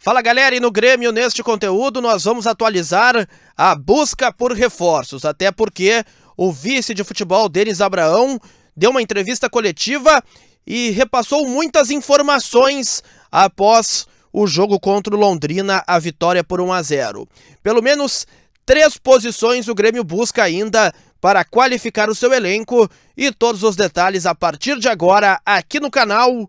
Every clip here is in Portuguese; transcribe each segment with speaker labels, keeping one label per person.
Speaker 1: Fala galera, e no Grêmio, neste conteúdo, nós vamos atualizar a busca por reforços, até porque o vice de futebol Denis Abraão deu uma entrevista coletiva e repassou muitas informações após o jogo contra o Londrina, a vitória por 1 a 0. Pelo menos três posições o Grêmio busca ainda para qualificar o seu elenco e todos os detalhes a partir de agora aqui no canal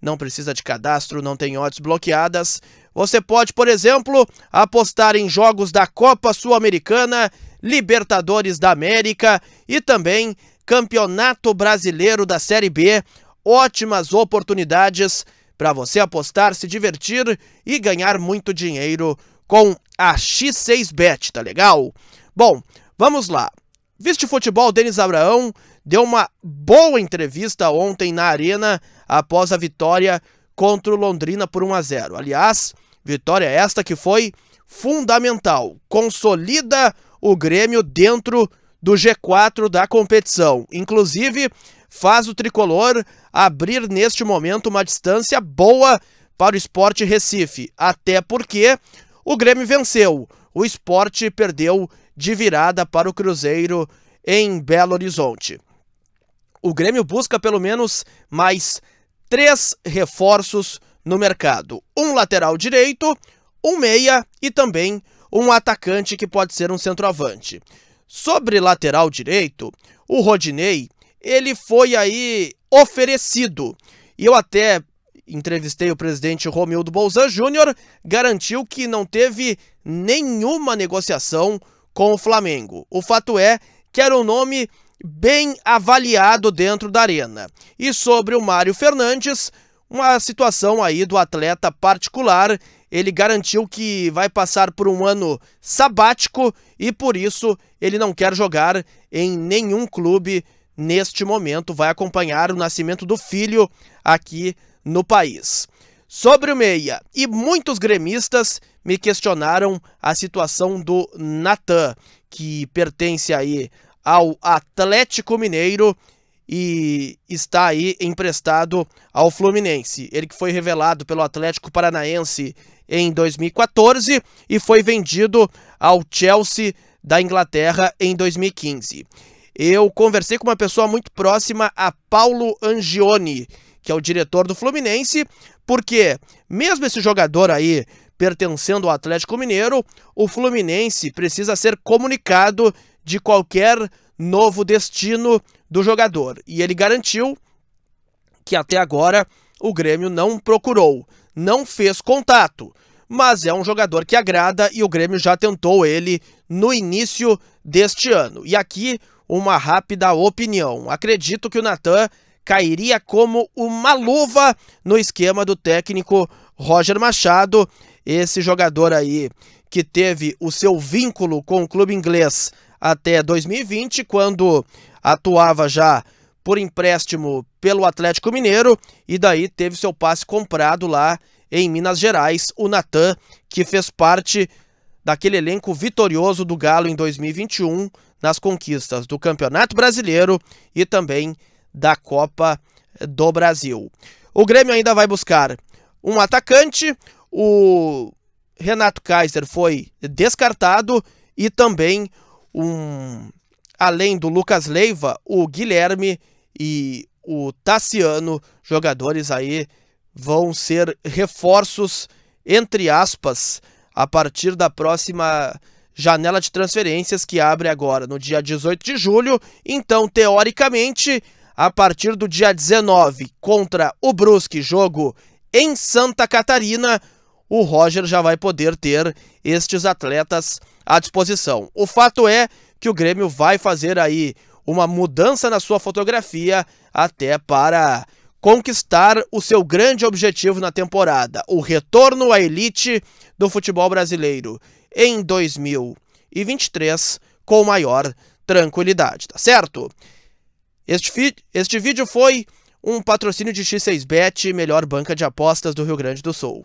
Speaker 1: não precisa de cadastro, não tem odds bloqueadas. Você pode, por exemplo, apostar em jogos da Copa Sul-Americana, Libertadores da América e também Campeonato Brasileiro da Série B. Ótimas oportunidades para você apostar, se divertir e ganhar muito dinheiro com a X6Bet, tá legal? Bom, vamos lá. Viste futebol, Denis Abraão deu uma boa entrevista ontem na Arena após a vitória contra o Londrina por 1 a 0. Aliás, vitória esta que foi fundamental, consolida o Grêmio dentro do G4 da competição. Inclusive, faz o tricolor abrir neste momento uma distância boa para o Esporte Recife, até porque o Grêmio venceu. O Esporte perdeu de virada para o Cruzeiro em Belo Horizonte o Grêmio busca pelo menos mais três reforços no mercado: um lateral direito, um meia e também um atacante que pode ser um centroavante. Sobre lateral direito, o Rodinei ele foi aí oferecido. E eu até entrevistei o presidente Romildo Bolzan Júnior, garantiu que não teve nenhuma negociação com o Flamengo. O fato é que era um nome bem avaliado dentro da arena. E sobre o Mário Fernandes, uma situação aí do atleta particular. Ele garantiu que vai passar por um ano sabático e por isso ele não quer jogar em nenhum clube neste momento. Vai acompanhar o nascimento do filho aqui no país. Sobre o Meia, e muitos gremistas me questionaram a situação do Natan, que pertence aí ao Atlético Mineiro e está aí emprestado ao Fluminense. Ele que foi revelado pelo Atlético Paranaense em 2014 e foi vendido ao Chelsea da Inglaterra em 2015. Eu conversei com uma pessoa muito próxima a Paulo Angione, que é o diretor do Fluminense, porque mesmo esse jogador aí pertencendo ao Atlético Mineiro, o Fluminense precisa ser comunicado de qualquer novo destino do jogador. E ele garantiu que até agora o Grêmio não procurou, não fez contato, mas é um jogador que agrada e o Grêmio já tentou ele no início deste ano. E aqui uma rápida opinião. Acredito que o Natan cairia como uma luva no esquema do técnico Roger Machado, esse jogador aí que teve o seu vínculo com o clube inglês até 2020, quando atuava já por empréstimo pelo Atlético Mineiro e daí teve seu passe comprado lá em Minas Gerais, o Natan, que fez parte daquele elenco vitorioso do Galo em 2021 nas conquistas do Campeonato Brasileiro e também da Copa do Brasil. O Grêmio ainda vai buscar um atacante, o Renato Kaiser foi descartado e também um além do Lucas Leiva, o Guilherme e o Tassiano, jogadores aí vão ser reforços entre aspas a partir da próxima janela de transferências que abre agora no dia 18 de julho. Então, teoricamente, a partir do dia 19 contra o Brusque, jogo em Santa Catarina, o Roger já vai poder ter estes atletas à disposição. O fato é que o Grêmio vai fazer aí uma mudança na sua fotografia até para conquistar o seu grande objetivo na temporada, o retorno à elite do futebol brasileiro em 2023 com maior tranquilidade, tá certo? Este, este vídeo foi um patrocínio de X6Bet, melhor banca de apostas do Rio Grande do Sul.